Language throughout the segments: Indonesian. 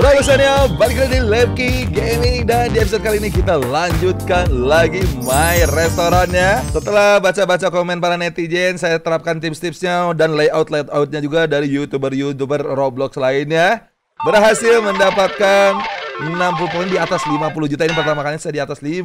Halo semuanya, balik lagi di Lepki Gaming Dan di episode kali ini kita lanjutkan lagi My Restorannya Setelah baca-baca komen para netizen Saya terapkan tips-tipsnya dan layout-layoutnya juga Dari YouTuber-YouTuber Roblox lainnya Berhasil mendapatkan 60 poin di atas 50 juta Ini pertama kali saya di atas 50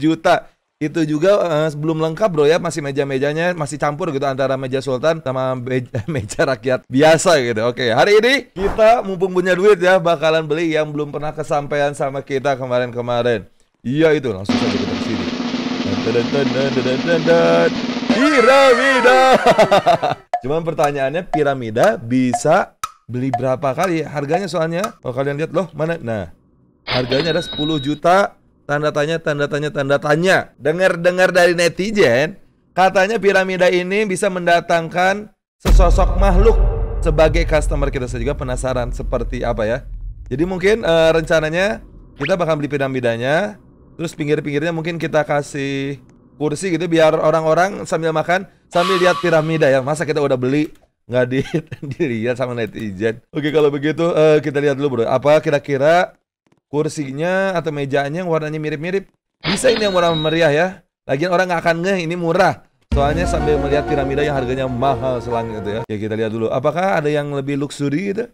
juta itu juga uh, sebelum lengkap bro ya masih meja-mejanya masih campur gitu antara meja sultan sama meja, meja rakyat biasa gitu. Oke, hari ini kita mumpung punya duit ya bakalan beli yang belum pernah kesampaian sama kita kemarin-kemarin. Iya itu langsung saja kita ke sini. Piramida. Cuman pertanyaannya piramida bisa beli berapa kali? Harganya soalnya kalau kalian lihat loh mana nah harganya ada 10 juta Tanda tanya, tanda tanya, tanda tanya. Dengar-dengar dari netizen, katanya piramida ini bisa mendatangkan sesosok makhluk sebagai customer kita. Saya juga penasaran seperti apa ya. Jadi mungkin uh, rencananya kita bakal beli piramidanya, terus pinggir-pinggirnya mungkin kita kasih kursi gitu biar orang-orang sambil makan sambil lihat piramida ya. Masa kita udah beli nggak di, dilihat sama netizen. Oke kalau begitu uh, kita lihat dulu bro. Apa kira-kira kursinya atau mejanya yang warnanya mirip-mirip. Bisa ini yang murah meriah ya. Lagian orang nggak akan ngeh ini murah. Soalnya sambil melihat piramida yang harganya mahal selangit gitu ya. Ya kita lihat dulu. Apakah ada yang lebih luxury gitu?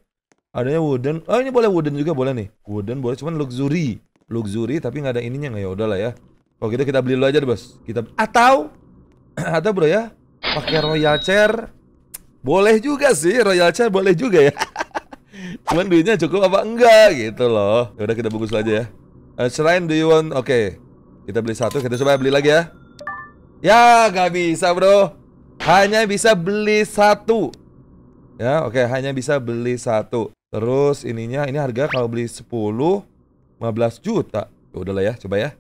Adanya wooden. Oh ini boleh wooden juga boleh nih. Wooden boleh cuman luxury. Luxury tapi nggak ada ininya nggak ya udahlah ya. Kalau gitu kita beli dulu aja deh bos. Kita atau atau bro ya pakai royal chair boleh juga sih royal chair boleh juga ya. Cuman duitnya cukup apa enggak gitu loh. Ya udah kita bungkus aja ya. Uh, shrine do you want? Oke. Okay. Kita beli satu, kita coba beli lagi ya. Ya, nggak bisa, Bro. Hanya bisa beli satu. Ya, oke, okay. hanya bisa beli satu. Terus ininya ini harga kalau beli 10 15 juta. Ya udahlah ya, coba ya.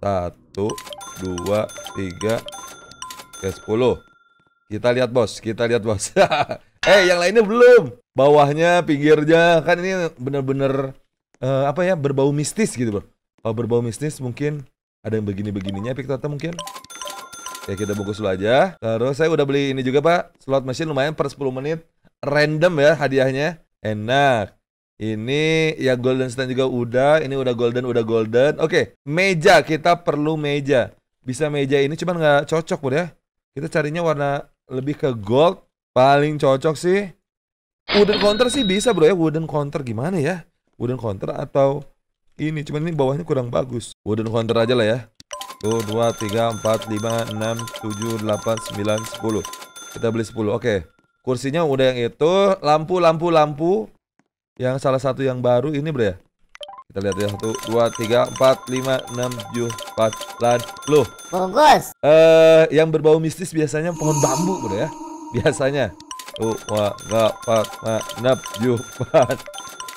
Satu, dua, tiga, ke ya sepuluh. Kita lihat bos, kita lihat bos. eh, yang lainnya belum bawahnya, pinggirnya kan ini bener-bener uh, apa ya berbau mistis gitu bro. Kalau berbau mistis mungkin ada yang begini-begininya pikir Tata mungkin. Ya kita bungkus dulu aja. Terus saya udah beli ini juga pak, slot mesin lumayan per 10 menit. Random ya hadiahnya. Enak. Ini ya golden stand juga udah, ini udah golden, udah golden. Oke, meja kita perlu meja. Bisa meja ini cuman nggak cocok bro Ya. Kita carinya warna lebih ke gold. Paling cocok sih wooden counter sih bisa bro ya wooden counter gimana ya wooden counter atau ini cuman ini bawahnya kurang bagus wooden counter aja lah ya tuh dua tiga empat lima enam tujuh delapan sembilan sepuluh kita beli sepuluh oke kursinya udah yang itu lampu lampu lampu yang salah satu yang baru ini bro ya kita lihat ya satu dua tiga empat lima enam tujuh empat lan bagus eh uh, yang berbau mistis biasanya pohon bambu bro ya biasanya u wa pak ma nap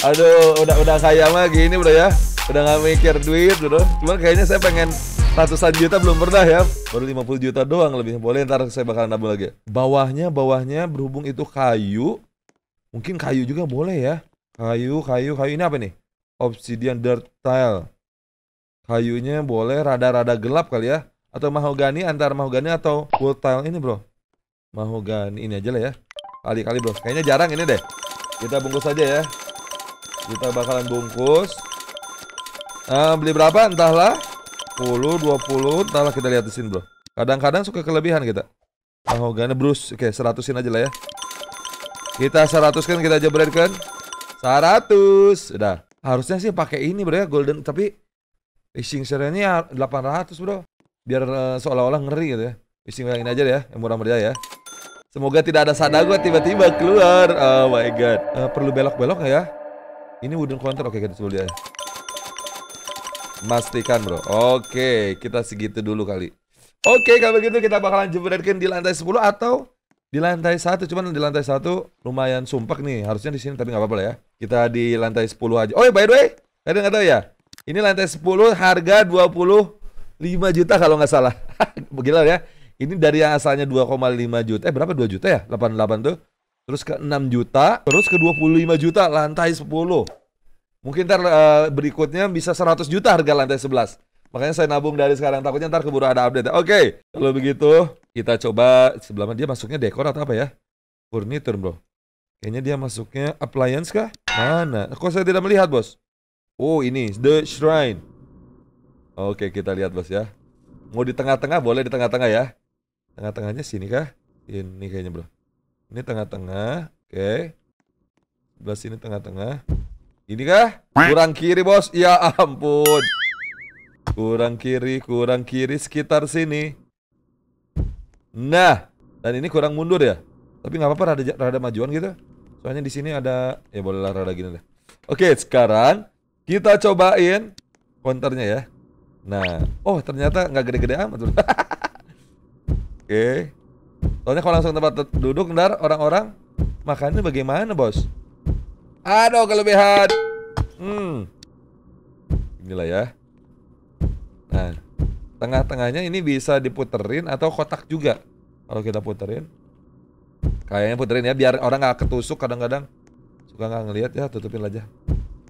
aduh udah udah kaya mah gini bro ya udah nggak mikir duit bro cuman kayaknya saya pengen ratusan juta belum pernah ya baru 50 juta doang lebih boleh ntar saya bakalan nabung lagi bawahnya bawahnya berhubung itu kayu mungkin kayu juga boleh ya kayu kayu kayu ini apa nih obsidian dirt tile kayunya boleh rada-rada gelap kali ya atau mahogani antara mahogani atau wood tile ini bro mahogani ini aja lah ya Kali-kali bro Kayaknya jarang ini deh. Kita bungkus aja ya. Kita bakalan bungkus. Uh, beli berapa? Entahlah. 10, 20. Entahlah kita lihat di sini, Bro. Kadang-kadang suka kelebihan kita. Oh, gana Bruce. Oke, okay, 100 aja lah ya. Kita seratus kan kita jebret kan. 100. Udah. Harusnya sih pakai ini, Bro ya, golden tapi fishing serenya 800, ya Bro. Biar uh, seolah-olah ngeri gitu ya. Fishing yang ini aja deh ya, yang murah-meriah ya. Semoga tidak ada gue tiba-tiba keluar. Oh my god. Uh, perlu belok-belok ya? Ini wooden counter. Oke, kita coba dia. Mastikan, bro. Oke, kita segitu dulu kali. Oke, kalau begitu kita bakalan jemputin di lantai 10 atau di lantai satu. Cuman di lantai satu lumayan sumpah nih. Harusnya di sini tapi nggak apa-apa lah ya. Kita di lantai 10 aja. Oh, ya, by the way, kalian nggak tahu ya? Ini lantai 10 harga lima juta kalau nggak salah. lah ya. Ini dari yang asalnya 2,5 juta, eh berapa 2 juta ya? 88 tuh. Terus ke 6 juta, terus ke 25 juta, lantai 10. Mungkin ntar uh, berikutnya bisa 100 juta harga lantai 11. Makanya saya nabung dari sekarang, takutnya ntar keburu ada update. Oke, okay. kalau begitu kita coba sebelumnya dia masuknya dekor atau apa ya? Furniture bro. Kayaknya dia masuknya appliance kah? Mana? Kok saya tidak melihat bos? Oh ini, The Shrine. Oke, okay, kita lihat bos ya. Mau di tengah-tengah, boleh di tengah-tengah ya. Tengah-tengahnya sini kah? Ini kayaknya bro. Ini tengah-tengah. Oke. Okay. Sebelah sini tengah-tengah. Ini kah? Kurang kiri bos. Ya ampun. Kurang kiri, kurang kiri sekitar sini. Nah, dan ini kurang mundur ya. Tapi nggak apa-apa rada, rada majuan gitu. Soalnya di sini ada ya bolehlah rada gini deh. Oke, sekarang kita cobain counternya ya. Nah, oh ternyata nggak gede-gede amat. Oke. Soalnya kalau langsung tempat duduk ntar orang-orang makannya bagaimana bos? Aduh kelebihan. Hmm. Inilah ya. Nah, tengah-tengahnya ini bisa diputerin atau kotak juga. Kalau kita puterin, kayaknya puterin ya biar orang nggak ketusuk kadang-kadang suka nggak ngelihat ya tutupin aja.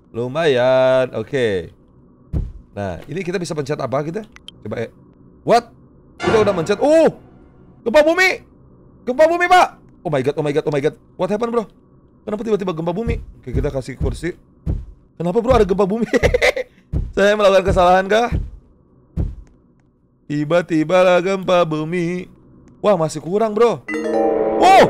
Lumayan, oke. Okay. Nah, ini kita bisa pencet apa kita? Coba eh. What? Kita udah mencet. Uh, Gempa bumi! Gempa bumi, Pak! Oh my god, oh my god, oh my god. What happened, bro? Kenapa tiba-tiba gempa bumi? Oke, kita kasih kursi. Kenapa, bro, ada gempa bumi? Saya melakukan kesalahan kah? Tiba-tiba lah gempa bumi. Wah, masih kurang, bro. Oh!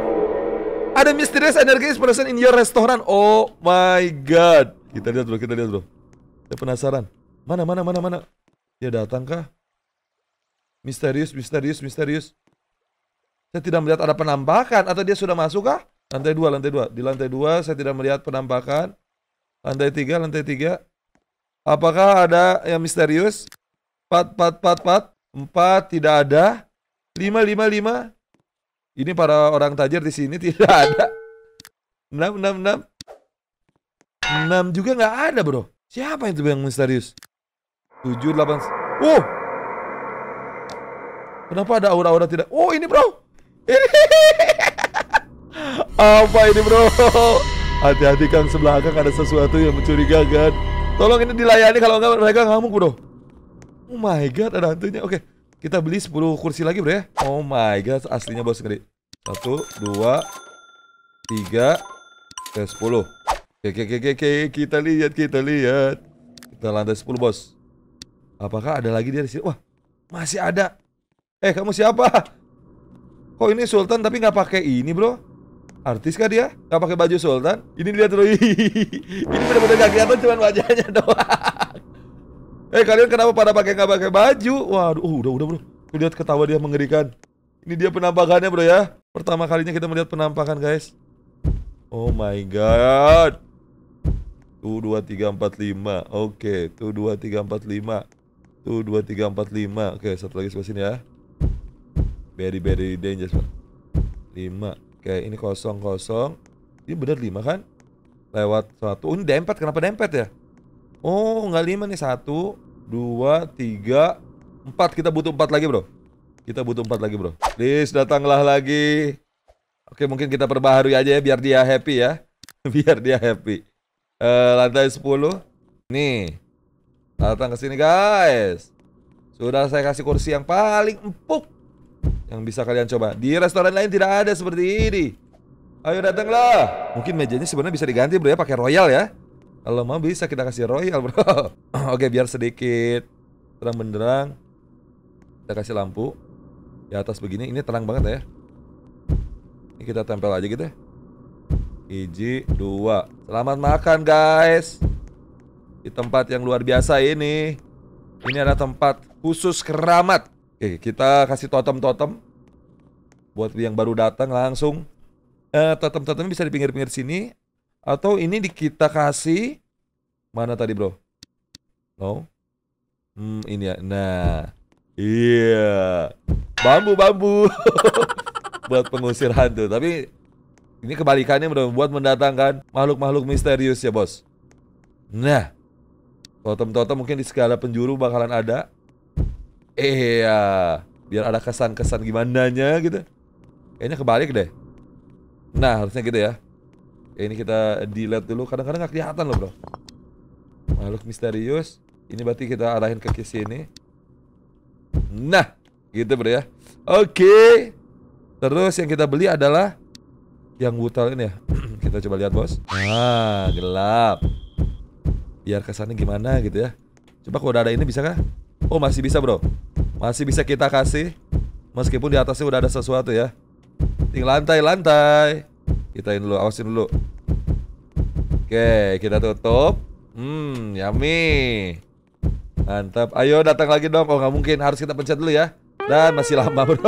Ada misterius energi is present in your restaurant. Oh my god. Kita lihat, bro, kita lihat, bro. Saya penasaran. Mana, mana, mana, mana? Dia datang kah? Misterius, misterius, misterius. Saya tidak melihat ada penampakan atau dia sudah masuk kah? Lantai dua, lantai dua. Di lantai dua saya tidak melihat penampakan. Lantai tiga, lantai tiga. Apakah ada yang misterius? Empat, empat, empat, empat. Empat tidak ada. Lima, lima, lima. Ini para orang tajir di sini tidak ada. Enam, enam, enam. Enam juga nggak ada bro. Siapa itu yang misterius? Tujuh, delapan. Oh, Kenapa ada aura-aura tidak? Oh ini bro. Apa ini bro? Hati-hati Kang sebelah Kang ada sesuatu yang mencurigakan. Tolong ini dilayani kalau enggak mereka ngamuk bro. Oh my god ada hantunya. Oke, kita beli 10 kursi lagi bro ya. Oh my god aslinya bos ngeri. Satu, dua, tiga, ke eh, sepuluh. Oke, oke, oke, oke, kita lihat, kita lihat. Kita lantai sepuluh bos. Apakah ada lagi dia di sini? Wah, masih ada. Eh, kamu siapa? Kok ini Sultan tapi nggak pakai ini bro? Artis kah dia? Nggak pakai baju Sultan? Ini dia bro. ini benar-benar nggak kelihatan cuman wajahnya doang. eh kalian kenapa pada pakai nggak pakai baju? Waduh, oh, udah udah bro. Lihat ketawa dia mengerikan. Ini dia penampakannya bro ya. Pertama kalinya kita melihat penampakan guys. Oh my god. Tuh dua tiga empat lima. Oke, okay. tuh dua tiga empat lima. Tuh dua tiga empat lima. Oke, satu lagi sebelah sini ya. Very very dangerous bang. 5 Oke ini kosong kosong Ini bener 5 kan Lewat satu oh, Ini dempet kenapa dempet ya Oh nggak 5 nih satu Dua Tiga Empat kita butuh empat lagi bro Kita butuh empat lagi bro Please datanglah lagi Oke mungkin kita perbaharui aja ya Biar dia happy ya Biar dia happy uh, Lantai 10 Nih Datang ke sini guys sudah saya kasih kursi yang paling empuk yang bisa kalian coba. Di restoran lain tidak ada seperti ini. Ayo datanglah. Mungkin mejanya sebenarnya bisa diganti bro ya pakai royal ya. Kalau mau bisa kita kasih royal bro. Oke biar sedikit terang benderang. Kita kasih lampu di atas begini. Ini terang banget ya. Ini kita tempel aja gitu ya. Iji dua. Selamat makan guys. Di tempat yang luar biasa ini. Ini ada tempat khusus keramat Oke, kita kasih totem-totem buat yang baru datang langsung. Eh, totem-totemnya bisa di pinggir-pinggir sini atau ini di kita kasih mana tadi, Bro? No. Hmm, ini ya. Nah. Iya. Yeah. Bambu-bambu. buat pengusir hantu. Tapi ini kebalikannya bro, buat mendatangkan makhluk-makhluk misterius ya, Bos. Nah. Totem-totem mungkin di segala penjuru bakalan ada. Iya, biar ada kesan-kesan gimana-nya gitu. Kayaknya kebalik deh. Nah, harusnya gitu ya. ya. ini kita delete dulu, kadang-kadang nggak kelihatan loh bro. Makhluk misterius. Ini berarti kita arahin ke ini. Nah, gitu bro ya. Oke. Terus yang kita beli adalah yang butal ini ya. kita coba lihat bos. Nah, gelap. Biar kesannya gimana gitu ya. Coba kalau ada ini bisa kah? Oh masih bisa bro Masih bisa kita kasih Meskipun di atasnya udah ada sesuatu ya Ting lantai-lantai Kitain dulu, awasin dulu Oke, kita tutup Hmm, yummy Mantap, ayo datang lagi dong Oh nggak mungkin, harus kita pencet dulu ya Dan masih lama bro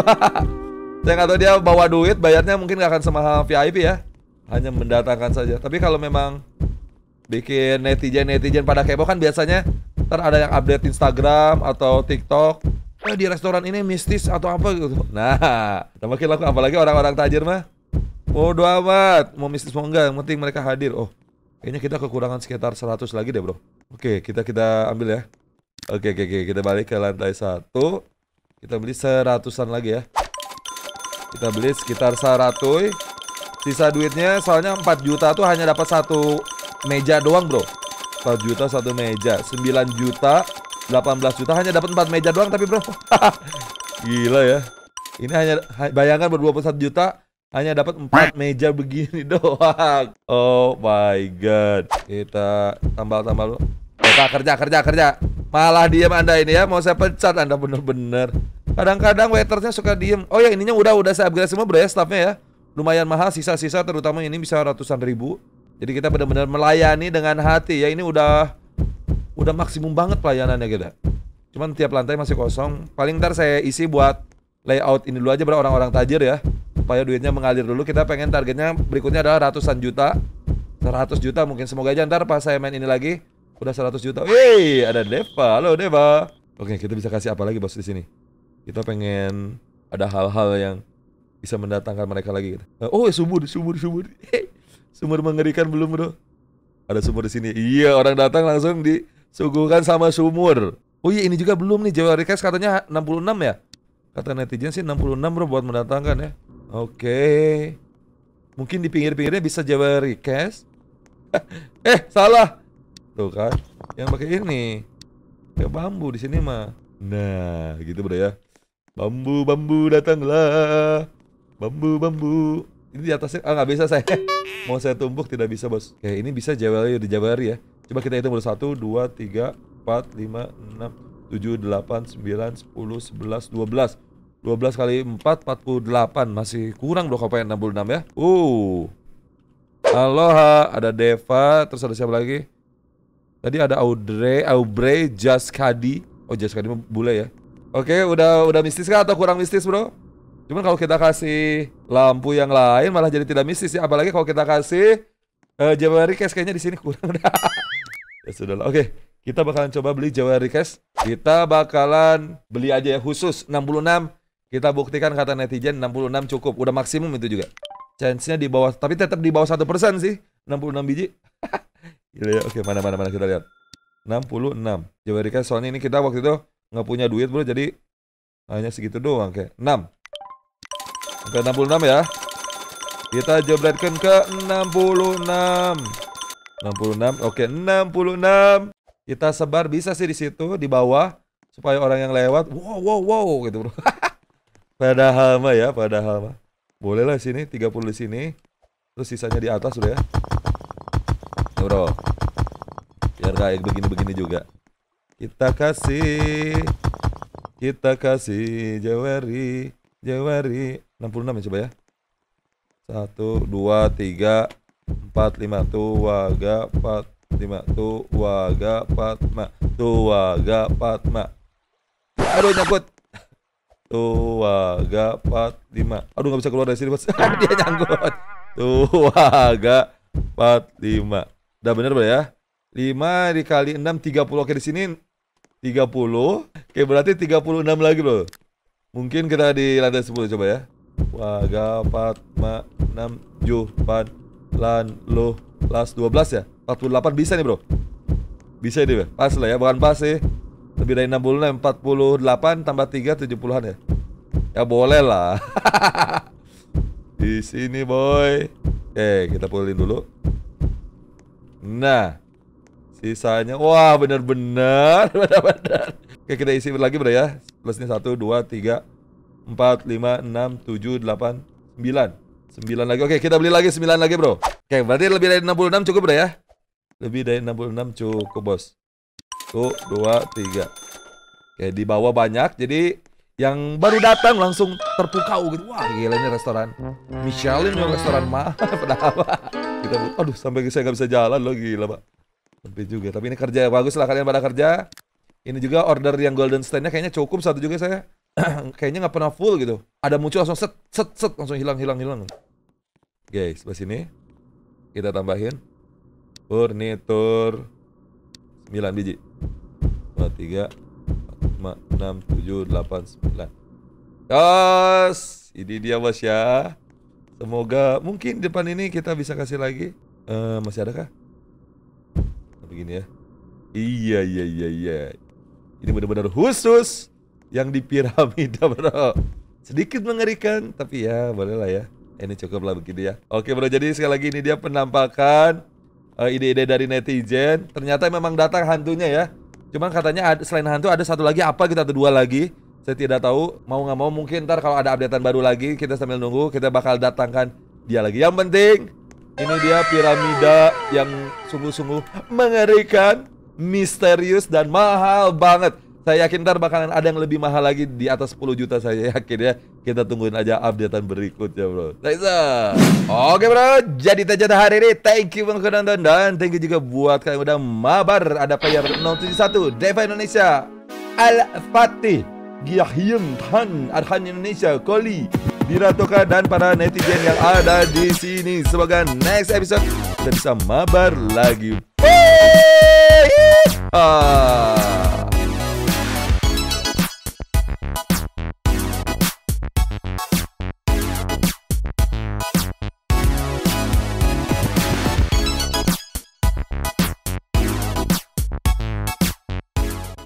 Saya nggak tahu dia bawa duit, bayarnya mungkin nggak akan semahal VIP ya Hanya mendatangkan saja Tapi kalau memang bikin netizen-netizen pada kepo kan biasanya ntar ada yang update Instagram atau TikTok eh, di restoran ini mistis atau apa gitu nah udah makin laku apalagi orang-orang tajir mah doa amat, mau mistis mau enggak, yang penting mereka hadir. Oh, kayaknya kita kekurangan sekitar 100 lagi deh, Bro. Oke, kita kita ambil ya. Oke, oke, oke, kita balik ke lantai satu. Kita beli seratusan lagi ya. Kita beli sekitar seratus. Sisa duitnya soalnya 4 juta tuh hanya dapat satu meja doang, Bro. 1 juta satu meja 9 juta 18 juta hanya dapat 4 meja doang tapi bro Gila ya Ini hanya bayangkan ber 21 juta hanya dapat 4 meja begini doang Oh my god Kita tambal-tambal lo kita kerja kerja kerja Malah diam anda ini ya Mau saya pecat anda bener-bener Kadang-kadang waiternya suka diem Oh ya ininya udah-udah saya upgrade semua bro ya staffnya ya Lumayan mahal sisa-sisa terutama ini bisa ratusan ribu jadi kita benar-benar melayani dengan hati ya. Ini udah udah maksimum banget pelayanannya kita. Cuman tiap lantai masih kosong. Paling ntar saya isi buat layout ini dulu aja buat orang-orang tajir ya. Supaya duitnya mengalir dulu. Kita pengen targetnya berikutnya adalah ratusan juta. 100 juta mungkin. Semoga aja ntar pas saya main ini lagi udah 100 juta. Wih, ada Deva. Halo Deva. Oke, kita bisa kasih apa lagi bos di sini? Kita pengen ada hal-hal yang bisa mendatangkan mereka lagi. Gitu. Eh, oh, ya, subur, subur, subur. Sumur mengerikan belum bro? Ada sumur di sini. Iya orang datang langsung disuguhkan sama sumur. Oh iya ini juga belum nih Jawa Request katanya 66 ya? Kata netizen sih 66 bro buat mendatangkan ya. Oke. Mungkin di pinggir-pinggirnya bisa Jawa Request. eh salah. Tuh kan. Yang pakai ini. Ya bambu di sini mah. Nah gitu bro ya. Bambu bambu datanglah. Bambu bambu. Ini di atasnya, ah nggak bisa saya Mau saya tumbuk, tidak bisa bos Oke, ya, ini bisa jabari, di jabari ya Coba kita hitung dulu, 1, 2, 3, 4, 5, 6, 7, 8, 9, 10, 11, 12 12 kali 4, 48 Masih kurang dong kalau 66 ya Uh Aloha, ada Deva, terus ada siapa lagi? Tadi ada Audrey, Aubrey, Jaskadi Oh Jaskadi bule ya Oke, udah udah mistis kah atau kurang mistis bro? Cuman kalau kita kasih lampu yang lain malah jadi tidak mistis ya. Apalagi kalau kita kasih uh, Jawari case kayaknya di sini kurang. ya sudah lah. Oke, okay. kita bakalan coba beli Jawari case. Kita bakalan beli aja ya khusus 66. Kita buktikan kata netizen 66 cukup. Udah maksimum itu juga. Chance-nya di bawah tapi tetap di bawah satu persen sih. 66 biji. Gila ya. Oke, okay, mana mana mana kita lihat. 66. Jawari case soalnya ini kita waktu itu nggak punya duit bro jadi hanya segitu doang kayak 6 ke 66 ya Kita jebretkan ke 66 66 Oke 66 Kita sebar bisa sih di situ Di bawah Supaya orang yang lewat Wow wow wow gitu bro Padahal mah ya Padahal mah Boleh lah sini 30 di sini Terus sisanya di atas udah ya Tuh bro Biar kayak begini-begini juga Kita kasih Kita kasih Jawari Jawari 66 ya coba ya. 1 2 3 4 5 2 tuwaga 4 5 2 tuwaga 4 5 2 tuwaga 4 5 Aduh nyangkut. 2 Tuwaga 4 5. Aduh gak bisa keluar dari sini, Bos. Dia nyangkut. 2 Tuwaga 4 5. Udah bener Bro ya? 5 dikali 6 30. Oke di sini 30. Oke, berarti 36 lagi, Bro. Mungkin kita di lantai 10 coba ya. Waga Fatma 6 Jupan Lan Lo Las 12 ya 48 bisa nih bro Bisa ini bro. Ya? Pas lah ya Bukan pas sih Lebih dari 60 48 tambah 3 70an ya Ya boleh lah Di sini boy Oke kita pulin dulu Nah Sisanya Wah bener-bener Bener-bener Oke kita isi lagi bro ya Plusnya 1, 2, 3 4, 5, 6, 7, 8, 9 9 lagi, oke kita beli lagi 9 lagi bro Oke berarti lebih dari 66 cukup udah ya Lebih dari 66 cukup bos 1, 2, 3 Oke di bawah banyak jadi yang baru datang langsung terpukau gitu. Wah, gila ini restoran Michelin yang restoran mahal padahal. Kita aduh sampai saya nggak bisa jalan loh gila, Pak. Sampai juga. Tapi ini kerja bagus lah kalian pada kerja. Ini juga order yang golden standnya kayaknya cukup satu juga saya. kayaknya nggak pernah full gitu. Ada muncul langsung set set set langsung hilang hilang hilang. Guys, pas sini kita tambahin furnitur 9 biji. 2 3 5 6 7 8 9. Yes, ini dia Bos ya. Semoga mungkin depan ini kita bisa kasih lagi. Uh, masih ada kah? Begini ya. Iya iya iya iya. Ini benar-benar khusus yang di piramida bro sedikit mengerikan tapi ya bolehlah ya ini cukup lah begini ya oke bro jadi sekali lagi ini dia penampakan eh, ide-ide uh, dari netizen ternyata memang datang hantunya ya cuman katanya ada, selain hantu ada satu lagi apa kita gitu, dua lagi saya tidak tahu mau nggak mau mungkin ntar kalau ada updatean baru lagi kita sambil nunggu kita bakal datangkan dia lagi yang penting ini dia piramida yang sungguh-sungguh mengerikan misterius dan mahal banget saya yakin ntar bakalan ada yang lebih mahal lagi di atas 10 juta saya yakin ya. Kita tungguin aja updatean berikutnya bro. Thanks Oke bro, jadi tajata hari ini. Thank you banget nonton dan thank you juga buat kalian udah mabar. Ada player 071 Deva Indonesia Al Fatih Giyahyim Han, Arhan Indonesia Koli Diratoka dan para netizen yang ada di sini. Semoga next episode kita bisa mabar lagi. Ah.